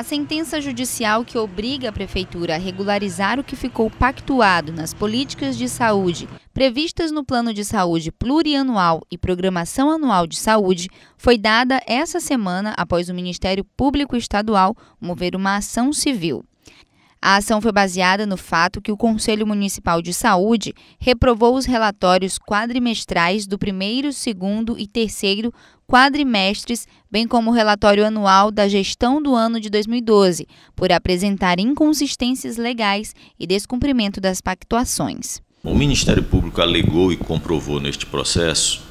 A sentença judicial que obriga a Prefeitura a regularizar o que ficou pactuado nas políticas de saúde previstas no Plano de Saúde Plurianual e Programação Anual de Saúde foi dada essa semana após o Ministério Público Estadual mover uma ação civil. A ação foi baseada no fato que o Conselho Municipal de Saúde reprovou os relatórios quadrimestrais do primeiro, segundo e terceiro quadrimestres, bem como o relatório anual da gestão do ano de 2012, por apresentar inconsistências legais e descumprimento das pactuações. O Ministério Público alegou e comprovou neste processo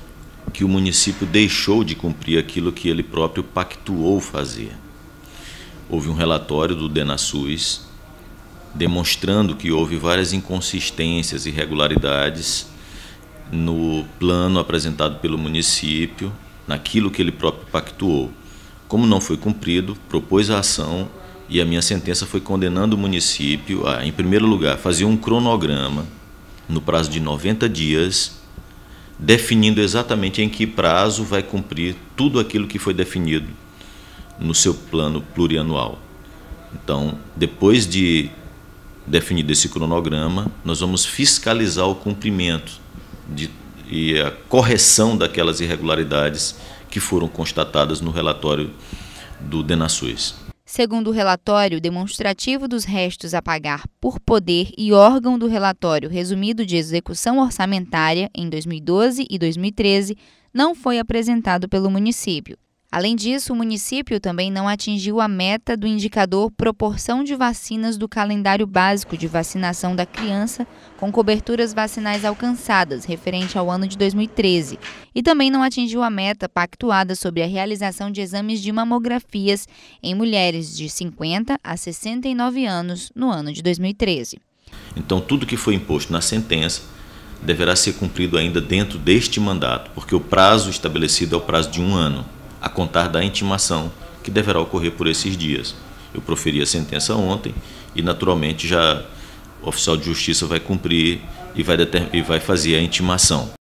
que o município deixou de cumprir aquilo que ele próprio pactuou fazer. Houve um relatório do DENASUS demonstrando que houve várias inconsistências e irregularidades no plano apresentado pelo município, naquilo que ele próprio pactuou. Como não foi cumprido, propôs a ação e a minha sentença foi condenando o município a, em primeiro lugar, fazer um cronograma no prazo de 90 dias, definindo exatamente em que prazo vai cumprir tudo aquilo que foi definido no seu plano plurianual. Então, depois de definido esse cronograma, nós vamos fiscalizar o cumprimento de, e a correção daquelas irregularidades que foram constatadas no relatório do Denasuis. Segundo o relatório demonstrativo dos restos a pagar por poder e órgão do relatório resumido de execução orçamentária em 2012 e 2013, não foi apresentado pelo município. Além disso, o município também não atingiu a meta do indicador proporção de vacinas do calendário básico de vacinação da criança, com coberturas vacinais alcançadas, referente ao ano de 2013, e também não atingiu a meta pactuada sobre a realização de exames de mamografias em mulheres de 50 a 69 anos no ano de 2013. Então, tudo que foi imposto na sentença deverá ser cumprido ainda dentro deste mandato, porque o prazo estabelecido é o prazo de um ano a contar da intimação que deverá ocorrer por esses dias. Eu proferi a sentença ontem e, naturalmente, já o oficial de justiça vai cumprir e vai, e vai fazer a intimação.